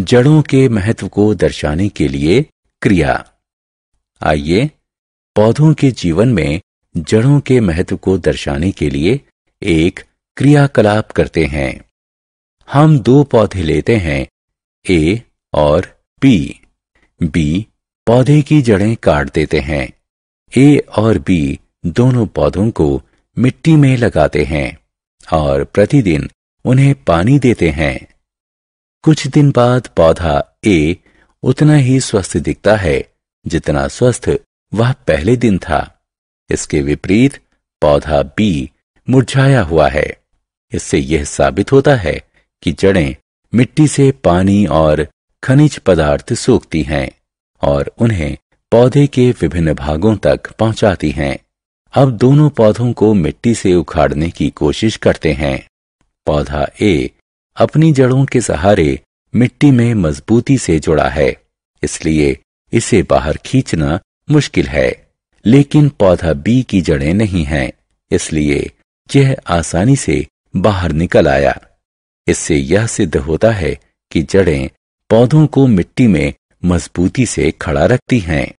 जड़ों के महत्व को दर्शाने के लिए क्रिया आइए पौधों के जीवन में जड़ों के महत्व को दर्शाने के लिए एक क्रियाकलाप करते हैं हम दो पौधे लेते हैं ए और बी बी पौधे की जड़ें काट देते हैं ए और बी दोनों पौधों को मिट्टी में लगाते हैं और प्रतिदिन उन्हें पानी देते हैं कुछ दिन बाद पौधा ए उतना ही स्वस्थ दिखता है जितना स्वस्थ वह पहले दिन था इसके विपरीत पौधा बी मुरझाया हुआ है इससे यह साबित होता है कि जड़ें मिट्टी से पानी और खनिज पदार्थ सोखती हैं और उन्हें पौधे के विभिन्न भागों तक पहुंचाती हैं अब दोनों पौधों को मिट्टी से उखाड़ने की कोशिश करते हैं पौधा ए अपनी जड़ों के सहारे मिट्टी में मजबूती से जुड़ा है इसलिए इसे बाहर खींचना मुश्किल है लेकिन पौधा बी की जड़ें नहीं हैं इसलिए यह आसानी से बाहर निकल आया इससे यह सिद्ध होता है कि जड़ें पौधों को मिट्टी में मजबूती से खड़ा रखती हैं